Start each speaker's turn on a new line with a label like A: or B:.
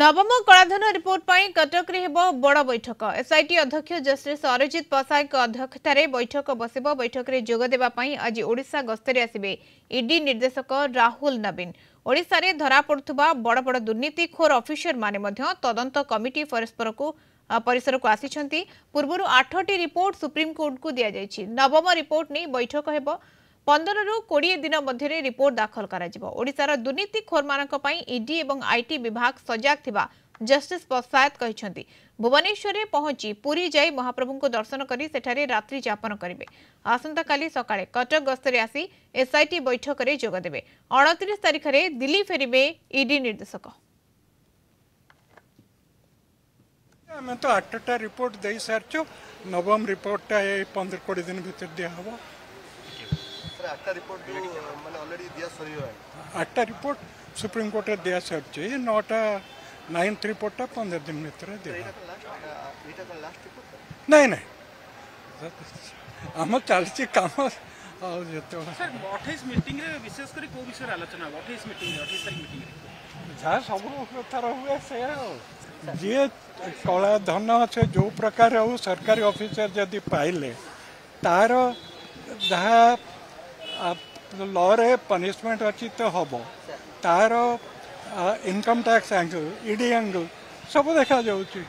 A: ନବମ କଳାଧନ ରିପୋର୍ଟ ପାଇଁ କଟକରେ ହେବ ବଡ଼ ବୈଠକ ଏସ୍ଆଇଟି ଅଧ୍ୟକ୍ଷ ଜଷ୍ଟିସ୍ ଅରିଜିତ ପସାଇଙ୍କ ଅଧ୍ୟକ୍ଷତାରେ ବୈଠକ ବସିବ ବୈଠକରେ ଯୋଗ ଦେବା ପାଇଁ ଆଜି ଓଡ଼ିଶା ଗସ୍ତରେ ଆସିବେ ଇଡି ନିର୍ଦ୍ଦେଶକ ରାହୁଲ ନବୀନ ଓଡ଼ିଶାରେ ଧରାପଡ଼ୁଥିବା ବଡ଼ ବଡ଼ ଦୁର୍ନୀତିଖୋର ଅଫିସରମାନେ ମଧ୍ୟ ତଦନ୍ତ କମିଟି ପରସ୍ପରକୁ ପରିସରକୁ ଆସିଛନ୍ତି ପୂର୍ବରୁ ଆଠଟି ରିପୋର୍ଟ ସୁପ୍ରିମକୋର୍ଟଙ୍କୁ ଦିଆଯାଇଛି ନବମ ରିପୋର୍ଟ ନେଇ ବୈଠକ ହେବ ପନ୍ଦରରୁ କୋଡ଼ିଏ ଦିନ ମଧ୍ୟରେ ରିପୋର୍ଟ ଦାଖଲ କରାଯିବ ଓଡ଼ିଶାର ଦୁର୍ନୀତିଖୋରମାନଙ୍କ ପାଇଁ ଇଡି ଏବଂ ଆଇଟି ବିଭାଗ ସଜାଗ ଥିବା ଜଷ୍ଟିସ୍ ପଶାୟତ କହିଛନ୍ତି ଭୁବନେଶ୍ୱରରେ ପହଞ୍ଚି ପୁରୀ ଯାଇ ମହାପ୍ରଭୁଙ୍କୁ ଦର୍ଶନ କରି ସେଠାରେ ରାତ୍ରି ଯାପନ କରିବେ ଆସନ୍ତାକାଲି ସକାଳେ କଟକ ଗସ୍ତରେ ଆସି ଏସ୍ଆଇଟି ବୈଠକରେ ଯୋଗଦେବେ ଅଣତିରିଶ ତାରିଖରେ ଦିଲ୍ଲୀ ଫେରିବେ ଇଡି ନିର୍ଦ୍ଦେଶକ
B: ଆମେ ତ ଆଠଟା ରିପୋର୍ଟ ଦେଇସାରିଛୁ ନବମ ରିପୋର୍ଟଟା ଏଇ ପନ୍ଦର କୋଡ଼ିଏ ଦିନ ଭିତରେ ଦିଆହେବ આટલા રિપોર્ટ મને ઓલરેડી દિયા સરી હોય આટલા રિપોર્ટ સુપ્રીમ કોર્ટે દિયા સર છે નોટા નાઇન્થ રિપોર્ટ પંદર દિન મિત્ર નહીં નહીં આમ ચાલશે કામ ଆଉ ଯେତେବେଳେ ଅଠେଇଶ ମିଟିଂରେ ବିଶେଷ କରି କୋଉ ବିଷୟରେ ଆଲୋଚନା ହେବ ଅଠେଇଶ ମିଟିଂରେ ଅଠେଇଶ ତାରିଖ ମିଟିଂରେ ଯାହା ସବୁ କଥାର ହୁଏ ସେଇଆ ଆଉ ଯିଏ କଳା ଧନ ସେ ଯେଉଁ ପ୍ରକାର ହଉ ସରକାରୀ ଅଫିସର ଯଦି ପାଇଲେ ତାର ଯାହା ଲରେ ପନିସମେଣ୍ଟ ଅଛି ତ ହେବ ତାହାର income tax angle ED angle ସବୁ ଦେଖାଯାଉଛି